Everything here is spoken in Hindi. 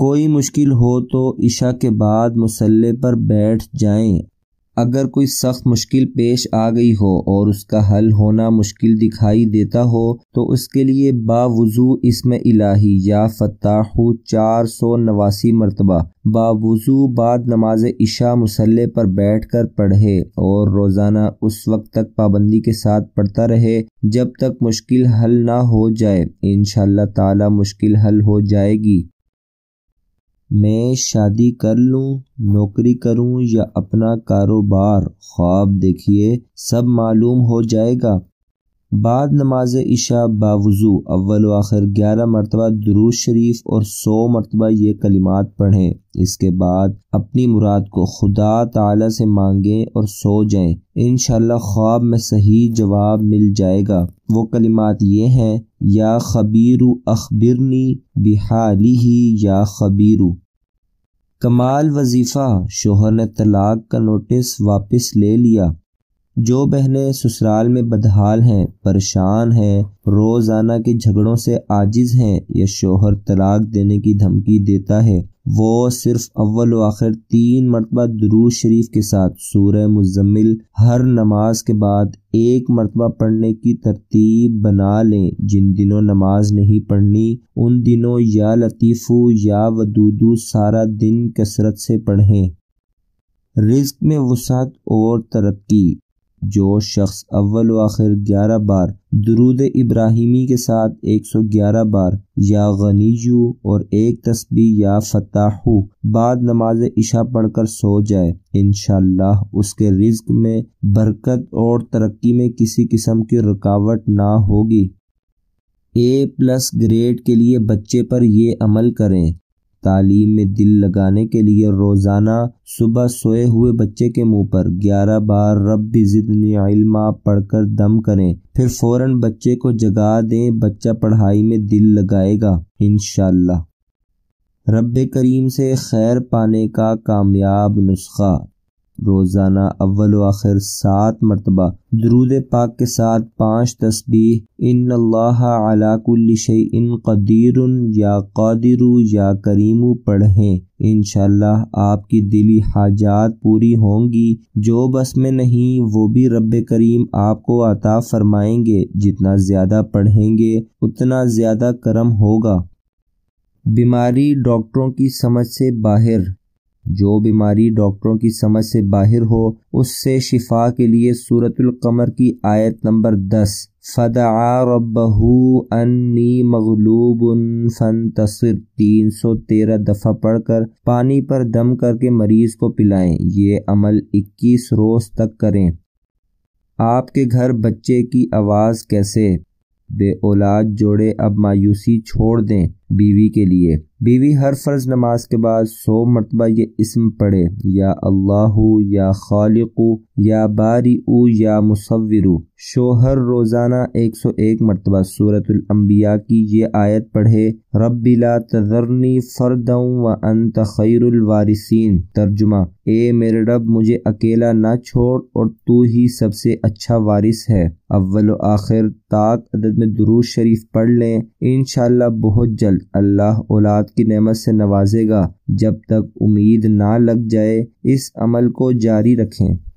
कोई मुश्किल हो तो इशा के बाद मसल्ले पर बैठ जाएं। अगर कोई सख्त मुश्किल पेश आ गई हो और उसका हल होना मुश्किल दिखाई देता हो तो उसके लिए बावजू इसमें इलाही या फताहु चार सौ नवासी मरतबा बावजू बाद नमाज इशा मसल्ले पर बैठ कर पढ़े और रोज़ाना उस वक्त तक पाबंदी के साथ पढ़ता रहे जब तक मुश्किल हल ना हो जाए इन ताला मुश्किल हल हो जाएगी मैं शादी कर लूं नौकरी करूं या अपना कारोबार ख्वाब देखिए सब मालूम हो जाएगा बाद नमाज इशा बावजू अव्वल आखिर ग्यारह मरतबा दरूज शरीफ और सौ मरतबा ये कलिमात पढ़ें इसके बाद अपनी मुराद को खुदा ताला से मांगें और सो जाएं इन ख्वाब में सही जवाब मिल जाएगा वो कलिमात ये हैं या खबीर अखबिरनी बिहाली ही या खबीर कमाल वजीफ़ा शोहर ने तलाक का नोटिस वापस ले लिया जो बहनें ससुराल में बदहाल हैं परेशान हैं रोज़ाना के झगड़ों से आजिज हैं या शोहर तलाक देने की धमकी देता है वो सिर्फ अव्वल आखिर तीन मरतबा दरूज शरीफ के साथ सूरह मुजम्मिल हर नमाज के बाद एक मरतबा पढ़ने की तरतीब बना लें जिन दिनों नमाज नहीं पढ़नी उन दिनों या लतीफ़ू या वदूदू सारा दिन कसरत से पढ़ें रिज्क में वसात और तरक्की जो शख्स अव्वल आखिर ग्यारह बार दरूद इब्राहिमी के साथ एक सौ ग्यारह बार या गनीजू और एक तस्बी या फताहू बाद नमाज इशा पढ़कर सो जाए इन उसके रिज्क में बरकत और तरक्की में किसी किस्म की रुकावट ना होगी ए प्लस ग्रेड के लिए बच्चे पर यह अमल करें तालीम में दिल लगाने के लिए रोज़ाना सुबह सोए हुए बच्चे के मुंह पर 11 बार रब ज़िदनी इल्मा पढ़कर दम करें फिर फौरन बच्चे को जगा दें बच्चा पढ़ाई में दिल लगाएगा इन रब करीम से खैर पाने का कामयाब नुस्खा रोज़ाना अव्वल आखिर सात मरतबा दरूद पाक के साथ पाँच तस्बीह इन अल्लाह इन कदीर या कदिर या करीम पढ़ें इनशाला आपकी दिली हाजात पूरी होंगी जो बस में नहीं वो भी रब करीम आपको अता फरमाएंगे जितना ज़्यादा पढ़ेंगे उतना ज़्यादा करम होगा बीमारी डॉक्टरों की समझ से बाहर जो बीमारी डॉक्टरों की समझ से बाहर हो उससे शिफा के लिए सूरतुल कमर की आयत नंबर दस फ़दा रबहू अन्नी मगलूब फन तस्र तीन सौ तेरह दफ़ा पढ़कर पानी पर दम करके मरीज को पिलाएं ये अमल इक्कीस रोज़ तक करें आपके घर बच्चे की आवाज़ कैसे बे औलाद जोड़े अब मायूसी छोड़ दें बीवी के लिए बीवी हर फ़र्ज नमाज के बाद सौ मरतबा ये इसम पढ़े या अल्लाह या खालिक या बारी या मुसविर शोहर रोज़ाना एक सौ एक मरतबा सूरतिया की ये आयत पढ़े रबिला तजरनी फ़रदम व अनत खैरवारिसन तर्जुमा ए मेरे रब मुझे अकेला ना छोड़ और तू ही सबसे अच्छा वारिस है अव्वल आखिर ताक अदद में दरूज शरीफ पढ़ लें इन बहुत जल्द अल्लाह औलाद की नेमत से नवाजेगा जब तक उम्मीद ना लग जाए इस अमल को जारी रखें